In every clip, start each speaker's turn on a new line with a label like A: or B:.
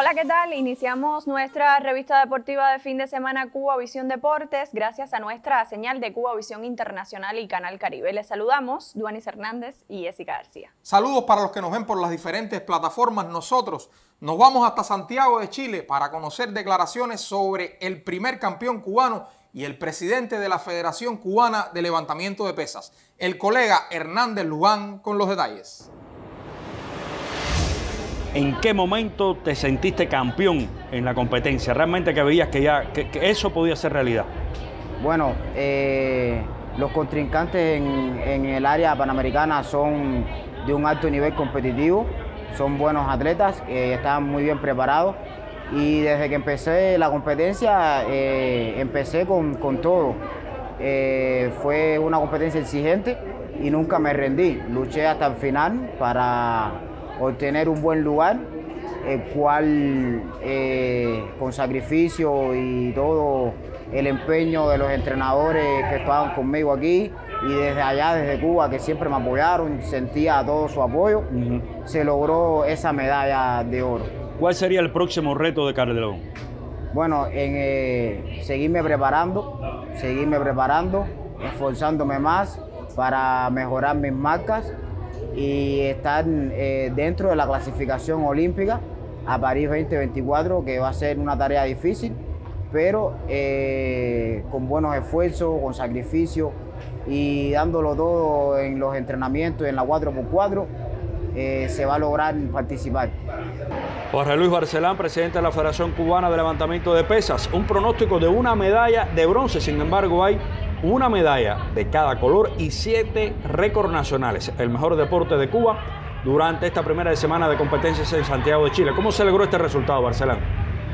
A: Hola, ¿qué tal? Iniciamos nuestra revista deportiva de fin de semana Cuba Visión Deportes gracias a nuestra señal de Cuba Visión Internacional y Canal Caribe. Les saludamos Duanis Hernández y Jessica García. Saludos
B: para los que nos ven por las diferentes plataformas. Nosotros nos vamos hasta Santiago de Chile para conocer declaraciones sobre el primer campeón cubano y el presidente de la Federación Cubana de Levantamiento de Pesas, el colega Hernández Luán con los detalles.
C: ¿En qué momento te sentiste campeón en la competencia? ¿Realmente que veías que ya eso podía ser realidad?
D: Bueno, eh, los contrincantes en, el área panamericana son de un alto nivel competitivo, son buenos atletas, eh, están muy bien preparados y desde que empecé la competencia eh, empecé con todo. fue una competencia exigente y nunca me rendí, luché hasta el final para obtener un buen lugar, el cual eh, con sacrificio y todo el empeño de los entrenadores que estaban conmigo aquí y desde allá, desde Cuba, que siempre me apoyaron, sentía todo su apoyo, se logró esa medalla de oro.
C: ¿Cuál sería el próximo reto de Cardelón?
D: Bueno, en eh, seguirme preparando, seguirme preparando, esforzándome más para mejorar mis marcas y están eh, dentro de la clasificación olímpica a París 2024, que va a ser una tarea difícil, pero eh, con buenos esfuerzos, con sacrificio y dándolo todo en los entrenamientos, en la 4x4, eh, se va a lograr participar.
C: Jorge Luis Barcelán, presidente de la Federación Cubana de Levantamiento de Pesas, un pronóstico de una medalla de bronce, sin embargo hay una medalla de cada color y siete récords nacionales. El mejor deporte de Cuba durante esta primera semana de competencias en Santiago de Chile. ¿Cómo se logró este resultado, Barcelona?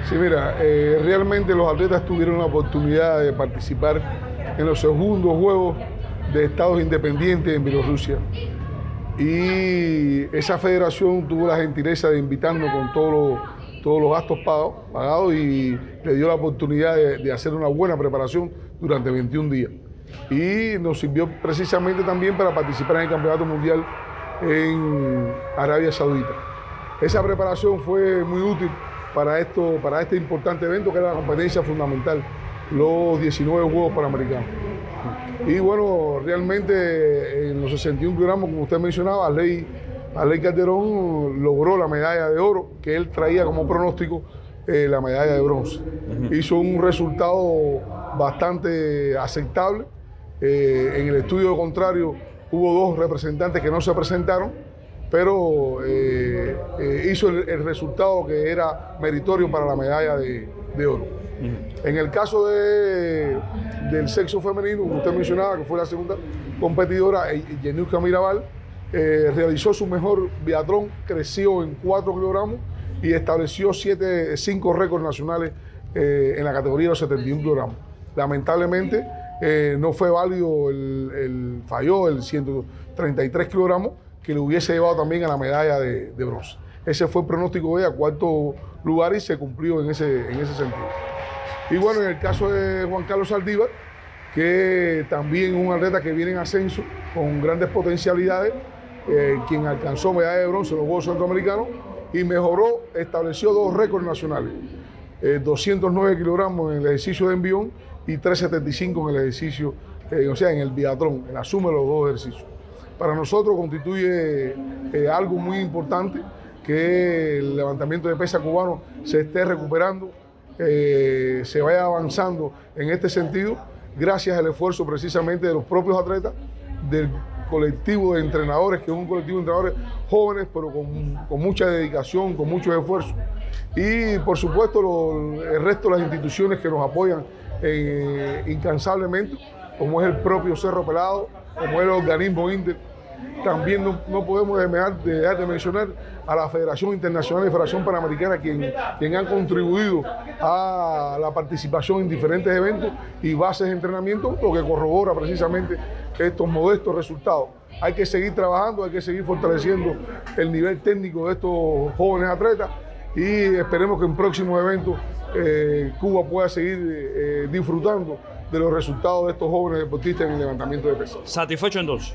E: Sí, mira, eh, realmente los atletas tuvieron la oportunidad de participar en los segundos Juegos de Estados Independientes en Bielorrusia. Y esa federación tuvo la gentileza de invitarnos con todos los, todos los gastos pagados, y le dio la oportunidad de hacer una buena preparación durante 21 días. Y nos sirvió precisamente también para participar en el Campeonato Mundial en Arabia Saudita. Esa preparación fue muy útil para, esto, para este importante evento que era la competencia fundamental, los 19 Juegos Panamericanos. Y bueno, realmente en los 61 kilogramos, como usted mencionaba, Ley, Ley Calderón logró la medalla de oro que él traía como pronóstico, eh, la medalla de bronce. Hizo un resultado bastante aceptable. Eh, en el estudio contrario hubo dos representantes que no se presentaron, pero eh, eh, hizo el, resultado que era meritorio para la medalla de, oro. En el caso de, del sexo femenino, usted mencionaba, que fue la segunda competidora, Yenuska Mirabal, realizó su mejor biatlón, creció en 4 kilogramos y estableció 5 récords nacionales en la categoría de los 71 kilogramos. Lamentablemente eh, no fue válido el, falló, el 133 kilogramos, que le hubiese llevado también a la medalla de, bronce. Ese fue el pronóstico de a cuarto lugar y se cumplió en ese, en ese sentido. Y bueno, en el caso de Juan Carlos Saldívar, que también un atleta que viene en ascenso con grandes potencialidades, eh, quien alcanzó medalla de bronce en los Juegos Centroamericanos y mejoró, estableció dos récords nacionales, 209 eh, kilogramos en el ejercicio de envión y 3.75 en el ejercicio, eh, o sea, en el biatrón, en la suma de los dos ejercicios. Para nosotros constituye eh, algo muy importante que el levantamiento de pesa cubano se esté recuperando, eh, se vaya avanzando en este sentido, gracias al esfuerzo precisamente de los propios atletas, del colectivo de entrenadores, que es un colectivo de entrenadores jóvenes, pero con, mucha dedicación, con mucho esfuerzo. Y por supuesto el resto de las instituciones que nos apoyan eh, incansablemente, como es el propio Cerro Pelado, como es el organismo Inter. También no, podemos dejar, de, mencionar a la Federación Internacional y Federación Panamericana, quien, quien han contribuido a la participación en diferentes eventos y bases de entrenamiento, lo que corrobora precisamente estos modestos resultados. Hay que seguir trabajando, hay que seguir fortaleciendo el nivel técnico de estos jóvenes atletas y esperemos que en próximos eventos eh, Cuba pueda seguir eh, disfrutando de los resultados de estos jóvenes deportistas en el levantamiento de pesas. ¿Satisfecho entonces?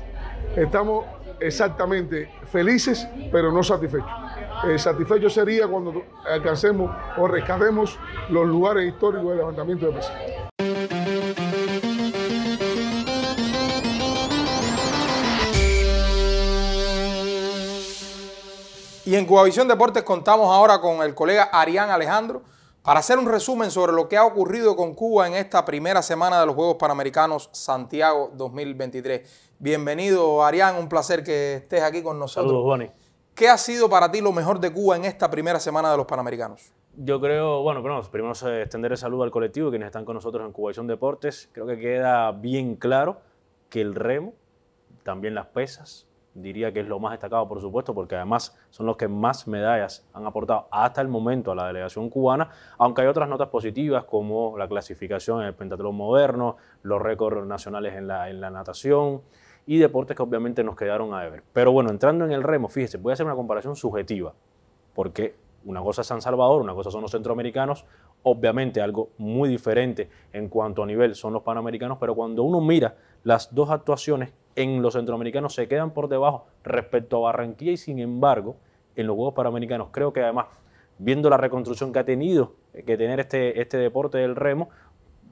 E: Estamos exactamente felices, pero no satisfechos. Eh, satisfecho sería cuando alcancemos o rescatemos los lugares históricos del levantamiento de pesas.
B: Y en Cubavisión Deportes contamos ahora con el colega Arián Alejandro para hacer un resumen sobre lo que ha ocurrido con Cuba en esta primera semana de los Juegos Panamericanos Santiago 2023. Bienvenido, Arián, un placer que estés aquí con nosotros. Saludos, Bonnie. ¿Qué ha sido para ti lo mejor de Cuba en esta primera semana de los Panamericanos?
F: Yo creo, bueno, primero eh, extender el saludo al colectivo quienes están con nosotros en Cubavisión Deportes. Creo que queda bien claro que el remo, también las pesas, diría que es lo más destacado, por supuesto, porque además son los que más medallas han aportado hasta el momento a la delegación cubana, aunque hay otras notas positivas como la clasificación en el pentatlón moderno, los récords nacionales en la, en la natación y deportes que obviamente nos quedaron a deber. Pero bueno, entrando en el remo, fíjese, voy a hacer una comparación subjetiva, porque una cosa es San Salvador, una cosa son los centroamericanos, obviamente algo muy diferente en cuanto a nivel son los panamericanos, pero cuando uno mira las dos actuaciones, en los centroamericanos se quedan por debajo respecto a Barranquilla y sin embargo en los Juegos Panamericanos creo que además viendo la reconstrucción que ha tenido eh, que tener este, este deporte del remo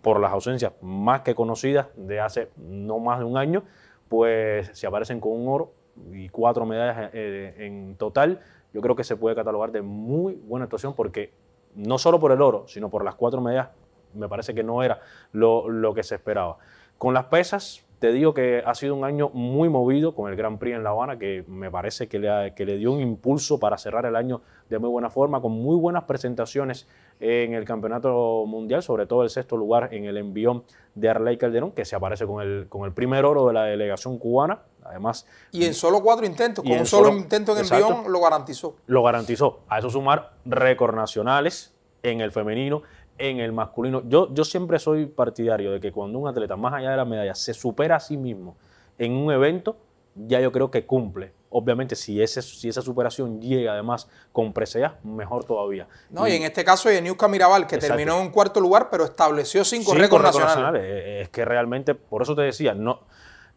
F: por las ausencias más que conocidas de hace no más de un año pues se aparecen con un oro y cuatro medallas eh, en total yo creo que se puede catalogar de muy buena actuación porque no solo por el oro sino por las cuatro medallas me parece que no era lo, lo que se esperaba con las pesas te digo que ha sido un año muy movido con el Gran Prix en La Habana, que me parece que le, dio un impulso para cerrar el año de muy buena forma, con muy buenas presentaciones en el Campeonato Mundial, sobre todo el sexto lugar en el envión de Arley Calderón, que se aparece con el, con el primer oro de la delegación cubana. Además, y en solo cuatro intentos, con un solo, intento en envión,
B: lo garantizó.
F: Lo garantizó. A eso sumar récord nacionales en el femenino en el masculino. Yo, yo siempre soy partidario de que cuando un atleta, más allá de la medalla, se supera a sí mismo en un evento, ya yo creo que cumple. Obviamente, si, ese, si esa superación llega además con presea, mejor todavía. No, y, en este caso, Yeniuska Mirabal, que terminó en
B: cuarto lugar, pero estableció cinco, récords nacionales.
F: Eh, eh, es que realmente, por eso te decía, no,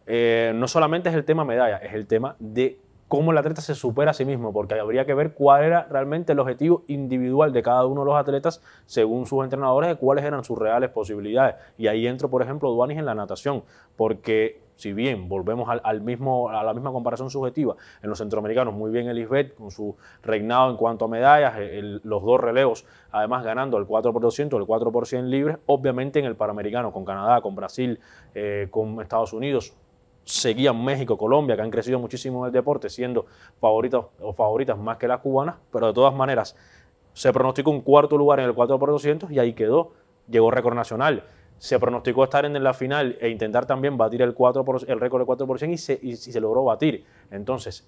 F: eh, no solamente es el tema medalla, es el tema de cómo el atleta se supera a sí mismo, porque habría que ver cuál era realmente el objetivo individual de cada uno de los atletas según sus entrenadores, y cuáles eran sus reales posibilidades. Y ahí entro, por ejemplo, Duanis en la natación, porque si bien volvemos al, mismo, a la misma comparación subjetiva, en los centroamericanos muy bien Elizabeth con su reinado en cuanto a medallas, eh, los dos relevos además ganando el 4%, el 4% libre, obviamente en el Panamericano, con Canadá, con Brasil, eh, con Estados Unidos, seguían México, Colombia, que han crecido muchísimo en el deporte, siendo favoritos o favoritas más que las cubanas, pero de todas maneras se pronosticó un cuarto lugar en el 4 por 200 y ahí quedó, llegó récord nacional. Se pronosticó estar en la final e intentar también batir el, el récord del 4 por 100 y y se logró batir. Entonces,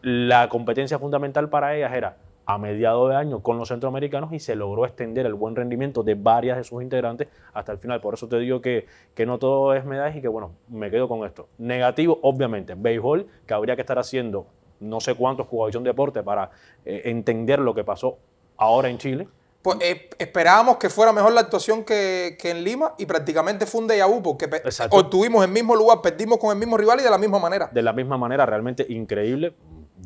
F: la competencia fundamental para ellas era a mediados de año con los centroamericanos y se logró extender el buen rendimiento de varias de sus integrantes hasta el final. Por eso te digo que, que no todo es medallas y que bueno, me quedo con esto. Negativo, obviamente, béisbol, que habría que estar haciendo no sé cuántos jugadores de deporte para eh, entender lo que pasó ahora en Chile. Pues eh, esperábamos
B: que fuera mejor la actuación que, en Lima y prácticamente fue un déjà vu porque obtuvimos el mismo
F: lugar, perdimos con el mismo rival y de la misma manera. De la misma manera, realmente increíble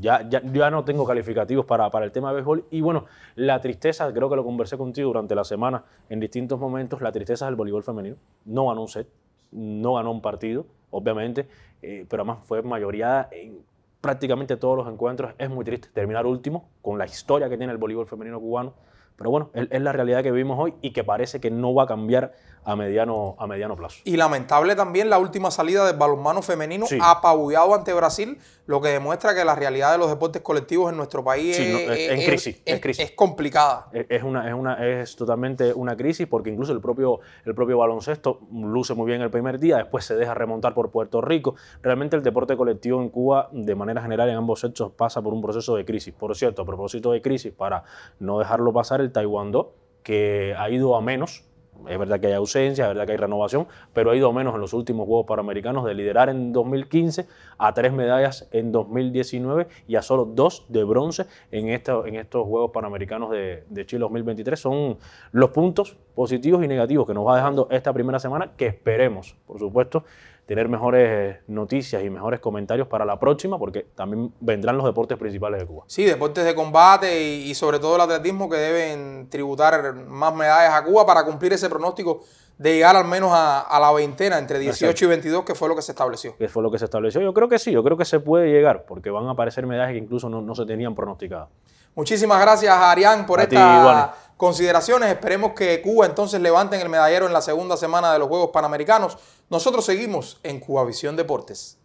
F: ya, ya, no tengo calificativos para, para el tema de béisbol. Y bueno, la tristeza, creo que lo conversé contigo durante la semana en distintos momentos, la tristeza del voleibol femenino. No ganó un set, no ganó un partido, obviamente, eh, pero además fue mayoría en prácticamente todos los encuentros. Es muy triste terminar último con la historia que tiene el voleibol femenino cubano. Pero bueno, es, es la realidad que vivimos hoy y que parece que no va a cambiar a mediano, a mediano plazo.
B: Y lamentable también la última salida del balonmano femenino apabullado ante Brasil, lo que demuestra que la realidad de los deportes colectivos en nuestro país es, crisis,
F: es, complicada. Es, una, es, una, es totalmente una crisis porque incluso el propio, el propio baloncesto luce muy bien el primer día, después se deja remontar por Puerto Rico. Realmente el deporte colectivo en Cuba, de manera general, en ambos hechos, pasa por un proceso de crisis. Por cierto, a propósito de crisis, para no dejarlo pasar, el taekwondo, que ha ido a menos es verdad que hay ausencia, es verdad que hay renovación, pero ha ido menos en los últimos Juegos Panamericanos de liderar en 2015 a tres medallas en 2019 y a solo dos de bronce en, en estos Juegos Panamericanos de, de Chile 2023. Son los puntos positivos y negativos que nos va dejando esta primera semana que esperemos, por supuesto, tener mejores noticias y mejores comentarios para la próxima, porque también vendrán los deportes principales de Cuba.
B: Sí, deportes de combate y, sobre todo el atletismo que deben tributar más medallas a Cuba para cumplir ese pronóstico de llegar al menos a, la veintena entre 18 y
F: 22, que fue lo que se estableció. Que fue lo que se estableció. Yo creo que sí, yo creo que se puede llegar, porque van a aparecer medallas que incluso no, se tenían pronosticadas.
B: Muchísimas gracias, Arián, por esta
F: consideraciones. Esperemos
B: que Cuba entonces levanten el medallero en la segunda semana de los Juegos Panamericanos. Nosotros seguimos en Cuba Visión Deportes.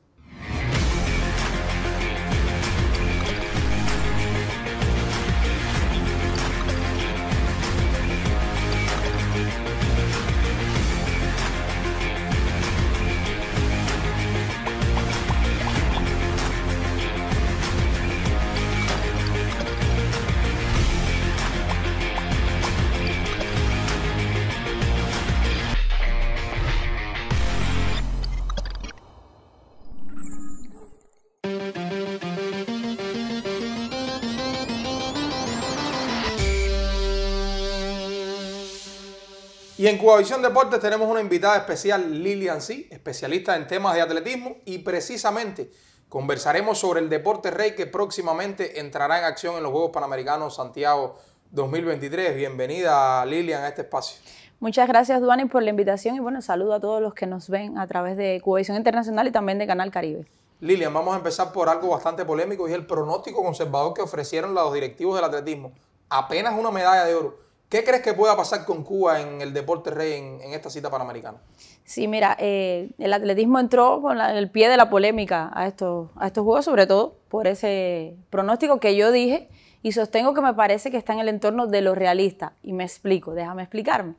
B: Y en Visión Deportes tenemos una invitada especial, Lilian C., especialista en temas de atletismo y precisamente conversaremos sobre el deporte rey que próximamente entrará en acción en los Juegos Panamericanos Santiago 2023. Bienvenida Lilian a este espacio.
A: Muchas gracias, Duani, por la invitación y bueno, saludo a todos los que nos ven a través de Visión Internacional y también de Canal Caribe.
B: Lilian, vamos a empezar por algo bastante polémico y es el pronóstico conservador que ofrecieron los directivos del atletismo. Apenas una medalla de oro. ¿Qué crees que pueda pasar con Cuba en el deporte rey en, esta cita panamericana?
A: Sí, mira, eh, el atletismo entró con el pie de la polémica a estos, a estos juegos, sobre todo por ese pronóstico que yo dije y sostengo que me parece que está en el entorno de lo realista. Y me explico, déjame explicarme.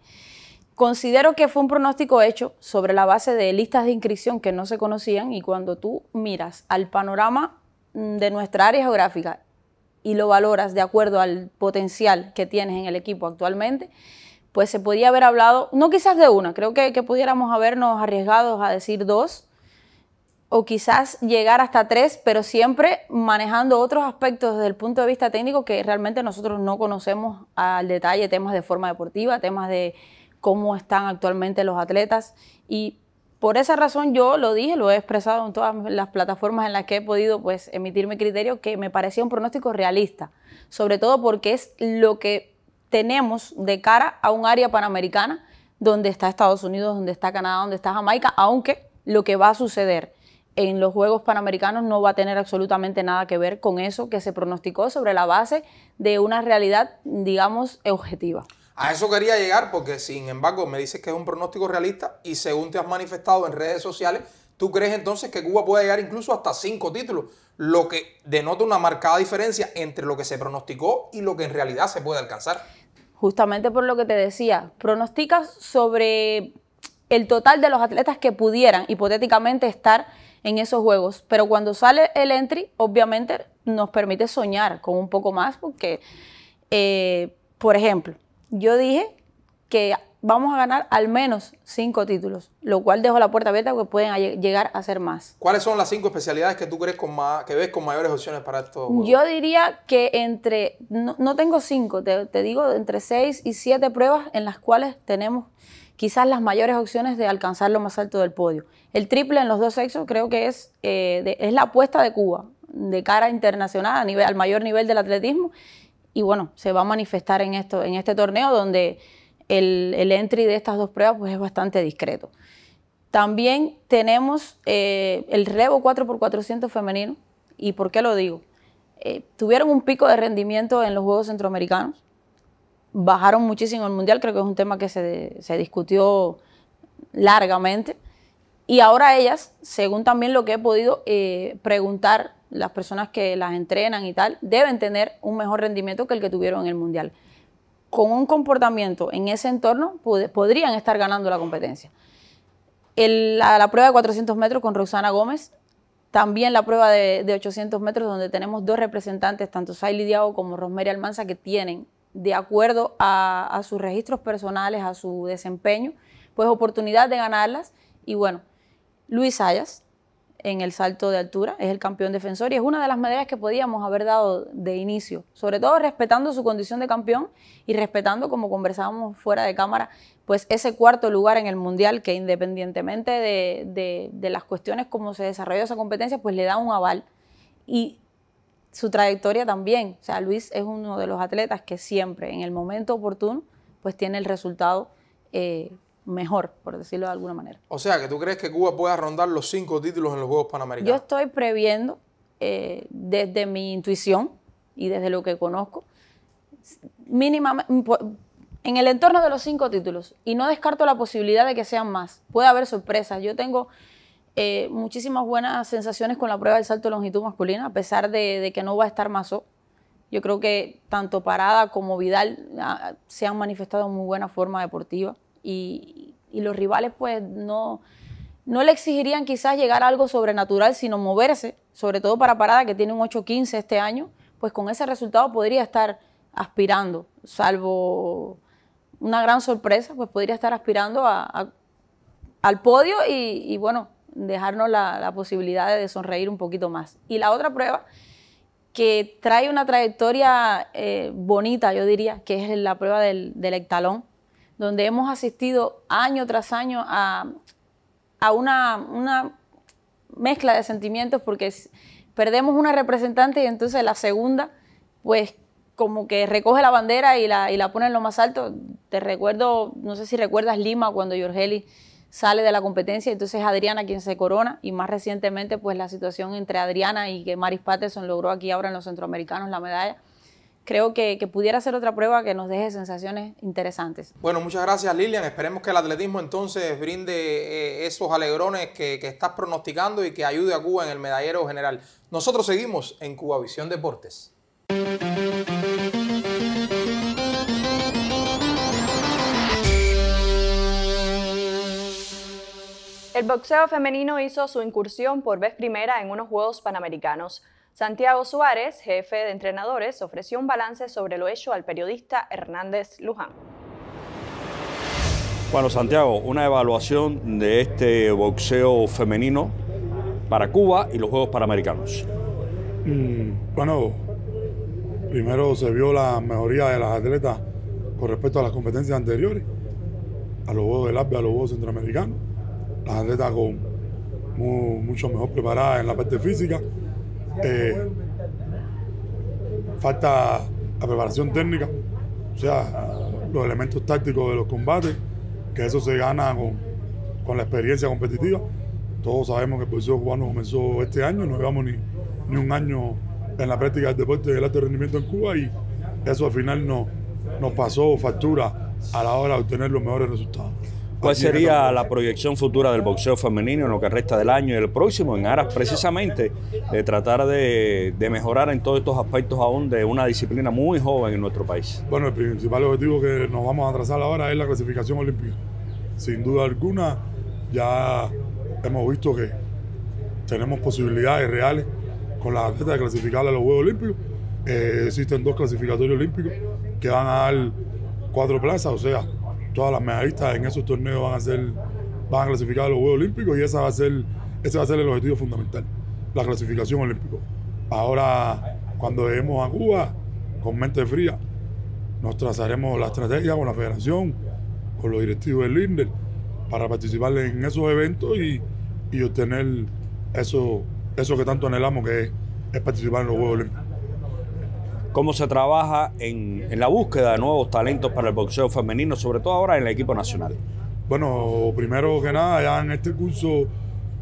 A: Considero que fue un pronóstico hecho sobre la base de listas de inscripción que no se conocían y cuando tú miras al panorama mm, de nuestra área geográfica y lo valoras de acuerdo al potencial que tienes en el equipo actualmente, pues se podía haber hablado, no quizás de una, creo que, pudiéramos habernos arriesgados a decir dos, o quizás llegar hasta tres, pero siempre manejando otros aspectos desde el punto de vista técnico que realmente nosotros no conocemos al detalle, temas de forma deportiva, temas de cómo están actualmente los atletas y por esa razón yo lo dije, lo he expresado en todas las plataformas en las que he podido pues, emitir mi criterio, que me parecía un pronóstico realista, sobre todo porque es lo que tenemos de cara a un área panamericana donde está Estados Unidos, donde está Canadá, donde está Jamaica, aunque lo que va a suceder en los Juegos Panamericanos no va a tener absolutamente nada que ver con eso que se pronosticó sobre la base de una realidad, digamos, objetiva.
B: A eso quería llegar porque, sin embargo, me dices que es un pronóstico realista y según te has manifestado en redes sociales, tú crees entonces que Cuba puede llegar incluso hasta cinco títulos, lo que denota una marcada diferencia entre lo que se pronosticó y lo que en realidad se puede alcanzar.
A: Justamente por lo que te decía, pronosticas sobre el total de los atletas que pudieran hipotéticamente estar en esos juegos, pero cuando sale el entry, obviamente nos permite soñar con un poco más porque, eh, por ejemplo, yo dije que vamos a ganar al menos cinco títulos, lo cual dejo la puerta abierta porque pueden llegar a ser más.
B: ¿Cuáles son las cinco especialidades que tú crees con más, que ves con mayores opciones para estos
A: Yo diría que entre, no, tengo cinco, te, digo entre seis y siete pruebas en las cuales tenemos quizás las mayores opciones de alcanzar lo más alto del podio. El triple en los dos sexos creo que es, eh, es la apuesta de Cuba de cara internacional a nivel, al mayor nivel del atletismo y bueno, se va a manifestar en, esto, en este torneo donde el, entry de estas dos pruebas pues, es bastante discreto. También tenemos eh, el relevo 4x400 femenino. ¿Y por qué lo digo? Eh, tuvieron un pico de rendimiento en los Juegos Centroamericanos. Bajaron muchísimo el Mundial, creo que es un tema que se, se discutió largamente. Y ahora ellas, según también lo que he podido eh, preguntar, las personas que las entrenan y tal, deben tener un mejor rendimiento que el que tuvieron en el Mundial. Con un comportamiento en ese entorno podrían estar ganando la competencia. la, prueba de 400 metros con Rosana Gómez, también la prueba de, 800 metros donde tenemos dos representantes, tanto Sally Diago como Rosemary Almanza, que tienen, de acuerdo a, a sus registros personales, a su desempeño, pues oportunidad de ganarlas. Y bueno, Luis Ayas en el salto de altura, es el campeón defensor y es una de las medallas que podíamos haber dado de inicio, sobre todo respetando su condición de campeón y respetando, como conversábamos fuera de cámara, pues ese cuarto lugar en el Mundial que independientemente de, las cuestiones como se desarrolló esa competencia, pues le da un aval y su trayectoria también. O sea, Luis es uno de los atletas que siempre, en el momento oportuno, pues tiene el resultado eh, mejor, por decirlo de alguna manera.
B: O sea, que tú crees que Cuba pueda rondar los cinco títulos en los Juegos Panamericanos. Yo
A: estoy previendo, eh, desde mi intuición y desde lo que conozco, mínimamente pues, en el entorno de los cinco títulos. Y no descarto la posibilidad de que sean más. Puede haber sorpresas. Yo tengo eh, muchísimas buenas sensaciones con la prueba del salto de longitud masculina, a pesar de, que no va a estar o Yo creo que tanto Parada como Vidal ah, se han manifestado en muy buena forma deportiva y, los rivales pues no, no le exigirían quizás llegar a algo sobrenatural, sino moverse, sobre todo para Parada, que tiene un 8-15 este año, pues con ese resultado podría estar aspirando, salvo una gran sorpresa, pues podría estar aspirando al podio y, bueno, dejarnos la, posibilidad de sonreír un poquito más. Y la otra prueba, que trae una trayectoria eh, bonita, yo diría, que es la prueba del, del hectalón, donde hemos asistido año tras año a, una, mezcla de sentimientos porque perdemos una representante y entonces la segunda, pues como que recoge la bandera y la, pone en lo más alto. Te recuerdo, no sé si recuerdas Lima cuando Georgeli sale de la competencia, entonces es Adriana quien se corona y más recientemente pues la situación entre Adriana y que Maris Patterson logró aquí ahora en los centroamericanos la medalla creo que, pudiera ser otra prueba que nos deje sensaciones interesantes.
B: Bueno, muchas gracias Lilian. Esperemos que el atletismo entonces brinde eh, esos alegrones que, que estás pronosticando y que ayude a Cuba en el medallero general. Nosotros seguimos en Cuba Visión Deportes.
A: El boxeo femenino hizo su incursión por vez primera en unos Juegos Panamericanos. Santiago Suárez, jefe de entrenadores, ofreció un balance sobre lo hecho al periodista Hernández Luján.
C: Bueno, Santiago, una evaluación de este boxeo femenino para Cuba y los Juegos Panamericanos.
G: Mm, bueno, primero se vio la mejoría de las atletas con respecto a las competencias anteriores, a los Juegos del APE, a los Juegos Centroamericanos. Las atletas con mucho mejor preparada en la parte física, este, falta la preparación técnica, o sea, los elementos tácticos de los combates, que eso se gana con, la experiencia competitiva. Todos sabemos que el Proceso cubano comenzó este año, no llevamos ni, ni un año en la práctica del deporte del alto rendimiento en Cuba y eso al final no, nos pasó factura a la hora de obtener los mejores resultados. ¿Cuál sería
C: la proyección futura del boxeo femenino en lo que resta del año y el próximo, en aras precisamente de tratar de, mejorar en todos estos aspectos aún
G: de una disciplina muy joven en nuestro país? Bueno, el principal objetivo que nos vamos a trazar ahora es la clasificación olímpica. Sin duda alguna, ya hemos visto que tenemos posibilidades reales con la atletas de clasificar a los Juegos Olímpicos. Eh, existen dos clasificatorios olímpicos que van a dar cuatro plazas, o sea, todas las medallistas en esos torneos van a ser, van a clasificar a los Juegos Olímpicos y esa va a ser, ese va a ser el objetivo fundamental, la clasificación olímpica. Ahora, cuando lleguemos a Cuba, con mente fría, nos trazaremos la estrategia con la federación, con los directivos del INDER, para participar en esos eventos y, obtener eso, eso que tanto anhelamos, que es, es participar en los Juegos Olímpicos
C: cómo se trabaja en, la búsqueda de nuevos talentos para el boxeo femenino, sobre todo ahora
G: en el equipo nacional. Bueno, primero que nada, ya en este curso,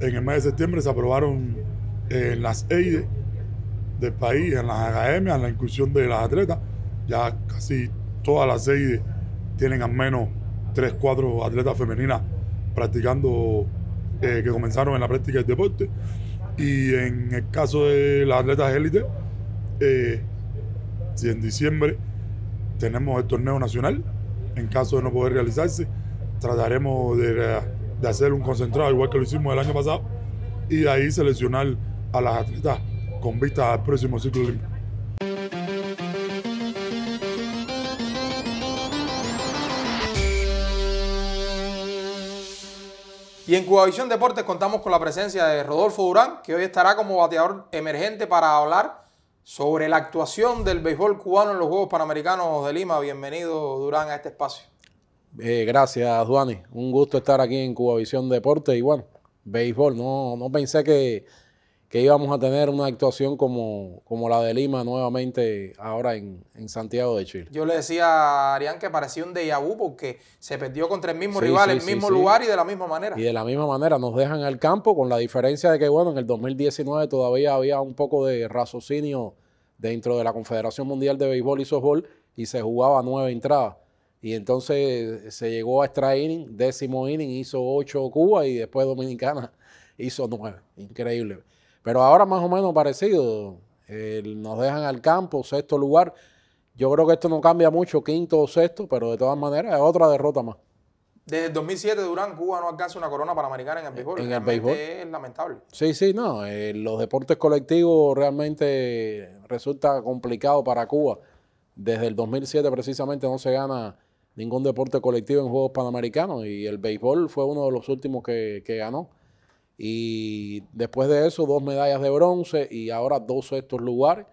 G: en el mes de septiembre, se aprobaron eh, las EIDE del país, en las academias, la inclusión de las atletas. Ya casi todas las EIDE tienen al menos 3, 4 atletas femeninas practicando, eh, que comenzaron en la práctica del deporte. Y en el caso de las atletas élite, eh, si en diciembre tenemos el torneo nacional, en caso de no poder realizarse, trataremos de, hacer un concentrado igual que lo hicimos el año pasado y de ahí seleccionar a las atletas con vista al próximo ciclo olímpico.
B: Y en Cubavisión Deportes contamos con la presencia de Rodolfo Durán, que hoy estará como bateador emergente para hablar sobre la actuación del béisbol cubano en los Juegos Panamericanos de Lima. Bienvenido, Durán, a este espacio.
H: Eh, gracias, Duani. Un gusto estar aquí en Cubavisión Deporte y bueno, béisbol. No, no pensé que que íbamos a tener una actuación como, como la de Lima nuevamente ahora en, Santiago de Chile.
B: Yo le decía a Arián que parecía un déjà vu porque se perdió contra el mismo rival, en el mismo lugar y de la misma manera. Y de
H: la misma manera, nos dejan al campo con la diferencia de que, bueno, en el 2019 todavía había un poco de raciocinio dentro de la Confederación Mundial de Béisbol y Softball y se jugaba nueve entradas. Y entonces se llegó a extra inning, décimo inning, hizo ocho Cuba y después Dominicana hizo nueve. Increíble. Pero ahora más o menos parecido. nos dejan al campo, sexto lugar. Yo creo que esto no cambia mucho, quinto o sexto, pero de todas maneras es otra derrota más.
B: Desde el 2007 Durán, Cuba no alcanza una corona panamericana en el béisbol. En el béisbol. Es lamentable.
H: Sí, sí, no. Eh, los deportes colectivos realmente resulta complicado para Cuba. Desde el 2007 precisamente no se gana ningún deporte colectivo en Juegos Panamericanos y el béisbol fue uno de los últimos que ganó. Y después de eso, dos medallas de bronce y ahora dos estos lugares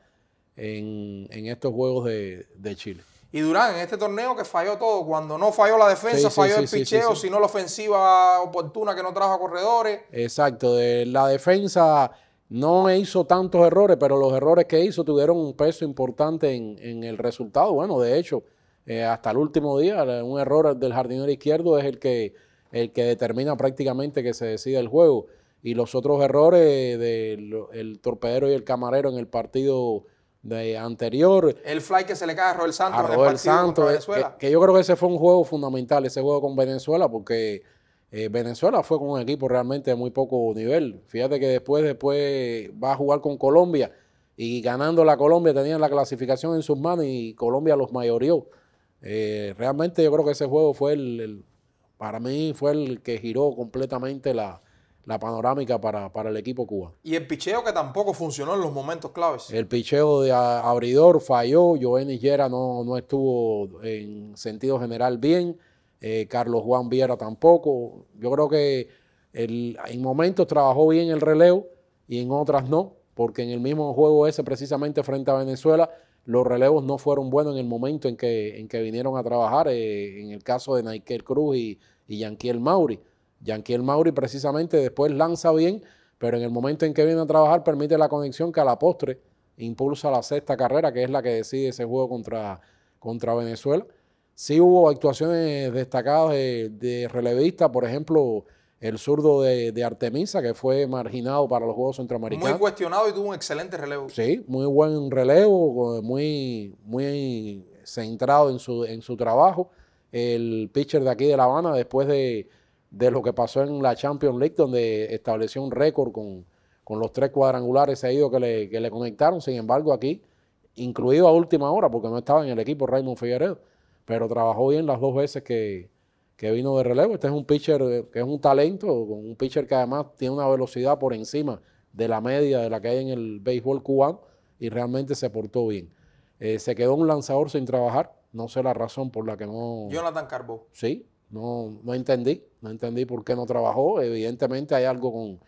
H: en, estos Juegos de, Chile.
B: Y Durán, en este torneo que falló todo, cuando no falló la defensa, falló el picheo, sino la ofensiva oportuna que no trajo a corredores.
H: Exacto, de la defensa no hizo tantos errores, pero los errores que hizo tuvieron un peso importante en, el resultado. Bueno, de hecho, eh, hasta el último día, eh, un error del jardinero izquierdo es el que, el que determina prácticamente que se decide el juego y los otros errores del torpedero y el camarero en el partido de anterior.
B: El fly que se le cae a Roel Santos. A partido Santos, eh, Venezuela.
H: Que, yo creo que ese fue un juego fundamental, ese juego con Venezuela, porque eh, Venezuela fue con un equipo realmente de muy poco nivel. Fíjate que después, después va a jugar con Colombia y ganando la Colombia tenían la clasificación en sus manos y Colombia los mayorió. Eh, realmente yo creo que ese juego fue el, para mí fue el que giró completamente la, la panorámica para, el equipo cubano.
B: Y el picheo que tampoco funcionó en los momentos claves.
H: El picheo de abridor falló, yo Yera no, no estuvo en sentido general bien, eh, Carlos Juan Viera tampoco. Yo creo que el, en momentos trabajó bien el relevo y en otras no, porque en el mismo juego ese precisamente frente a Venezuela los relevos no fueron buenos en el momento en que, en que vinieron a trabajar, eh, en el caso de Naikel Cruz y, y Yanquiel Mauri. Yanquiel Mauri precisamente después lanza bien, pero en el momento en que viene a trabajar permite la conexión que a la postre impulsa la sexta carrera, que es la que decide ese juego contra, contra Venezuela. Sí hubo actuaciones destacadas de, relevistas, relevista, por ejemplo, el zurdo de, Artemisa, que fue marginado para los Juegos Centroamericanos. Muy
B: cuestionado y tuvo un excelente relevo.
H: Sí, muy buen relevo, muy, muy centrado en su, en su trabajo. El pitcher de aquí de La Habana, después de, de lo que pasó en la Champions League, donde estableció un récord con, los tres cuadrangulares seguidos que le, que le conectaron. Sin embargo, aquí, incluido a última hora, porque no estaba en el equipo Raymond Figueredo, pero trabajó bien las dos veces que, vino de relevo. Este es un pitcher eh, que es un talento, un pitcher que además tiene una velocidad por encima de la media de la que hay en el béisbol cubano y realmente se portó bien. Eh, se quedó un lanzador sin trabajar, no sé la razón por la que no. Jonathan Carbó. Sí, no, no entendí. No entendí por qué no trabajó. Evidentemente hay algo con,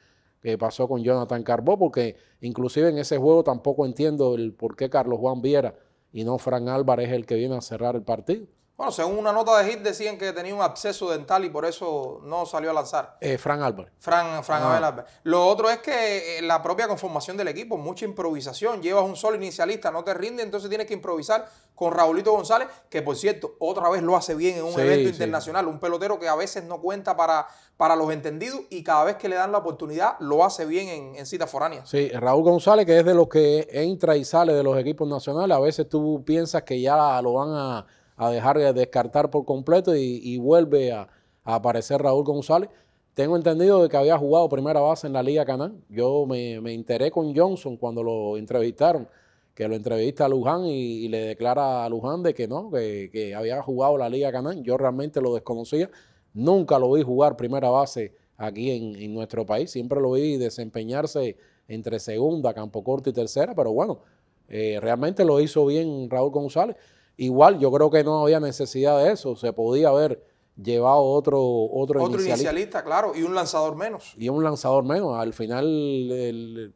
H: que pasó con Jonathan Carbó, porque inclusive en ese juego tampoco entiendo el por qué Carlos Juan Viera y no Fran Álvarez es el que viene a cerrar el partido.
B: Bueno, según una nota de Hit decían que tenía un absceso dental y por eso no salió a lanzar.
H: Eh, Fran Álvarez.
B: Fran, Fran Álvarez. Ah. Lo otro es que eh, la propia conformación del equipo, mucha improvisación. Llevas un solo inicialista, no te rinde, entonces tienes que improvisar con Raúlito González, que por cierto, otra vez lo hace bien en un evento internacional. Un pelotero que a veces no cuenta para, para los entendidos y cada vez que le dan la oportunidad lo hace bien en, en cita foránea.
H: Sí, Raúl González, que es de los que entra y sale de los equipos nacionales, a veces tú piensas que ya lo van a a dejar de descartar por completo y, vuelve a, aparecer Raúl González. Tengo entendido de que había jugado primera base en la Liga Canán. Yo me, enteré con Johnson cuando lo entrevistaron, que lo entrevista a Luján y, le declara a Luján de que no, que, había jugado la Liga Canán. Yo realmente lo desconocía. Nunca lo vi jugar primera base aquí en, nuestro país. Siempre lo vi desempeñarse entre segunda, campo corto y tercera, pero bueno, eh, realmente lo hizo bien Raúl González. Igual yo creo que no había necesidad de eso, se podía haber llevado otro otro, otro inicialista.
B: claro, y un lanzador menos.
H: Y un lanzador menos, al final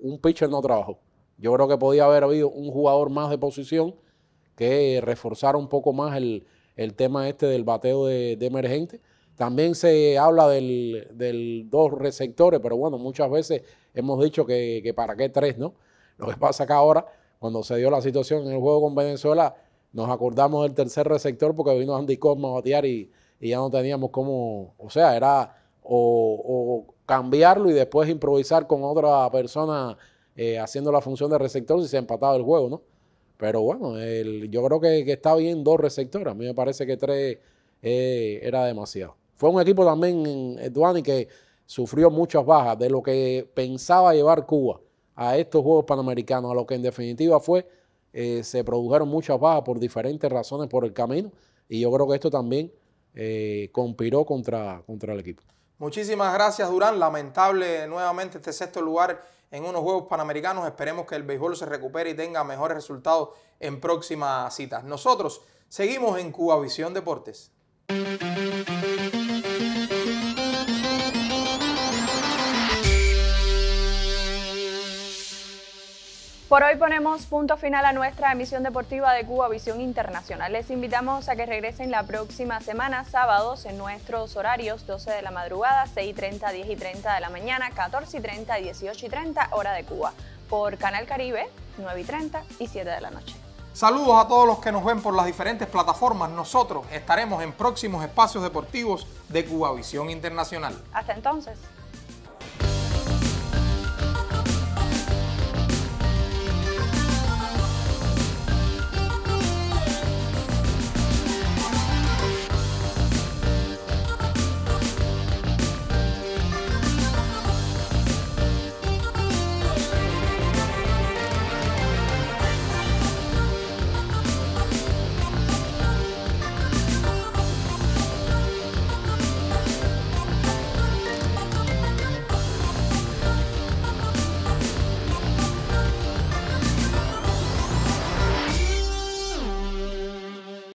H: un pitcher no trabajó. Yo creo que podía haber habido un jugador más de posición que reforzara un poco más el, tema este del bateo de, emergente. También se habla del, del dos receptores, pero bueno, muchas veces hemos dicho que, que para qué tres, ¿no? Lo que pasa acá ahora cuando se dio la situación en el juego con Venezuela, nos acordamos del tercer receptor porque vino Andy Cosma a batear y, ya no teníamos cómo, o sea, era o, cambiarlo y después improvisar con otra persona eh, haciendo la función de receptor si se empataba el juego, ¿no? Pero bueno, yo creo que, está bien dos receptores. A mí me parece que tres eh, era demasiado. Fue un equipo también, Duani, que sufrió muchas bajas de lo que pensaba llevar Cuba a estos Juegos Panamericanos, a lo que en definitiva fue, eh, se produjeron muchas bajas por diferentes razones por el camino y yo creo que esto también eh, conspiró contra, contra el equipo.
B: Muchísimas gracias Durán, lamentable nuevamente este sexto lugar en unos Juegos Panamericanos, esperemos que el béisbol se recupere y tenga mejores resultados en próximas citas. Nosotros seguimos en Cuba Visión Deportes.
A: Por hoy ponemos punto final a nuestra emisión deportiva de Cuba Visión Internacional. Les invitamos a que regresen la próxima semana, sábados, en nuestros horarios 12 de la madrugada, 6 y 30, 10 y 30 de la mañana, 14 y 30, 18 y 30, hora de Cuba. Por Canal Caribe, 9 y 30 y 7 de la noche.
B: Saludos a todos los que nos ven por las diferentes plataformas. Nosotros estaremos en próximos espacios deportivos de Cuba Visión Internacional.
A: Hasta entonces.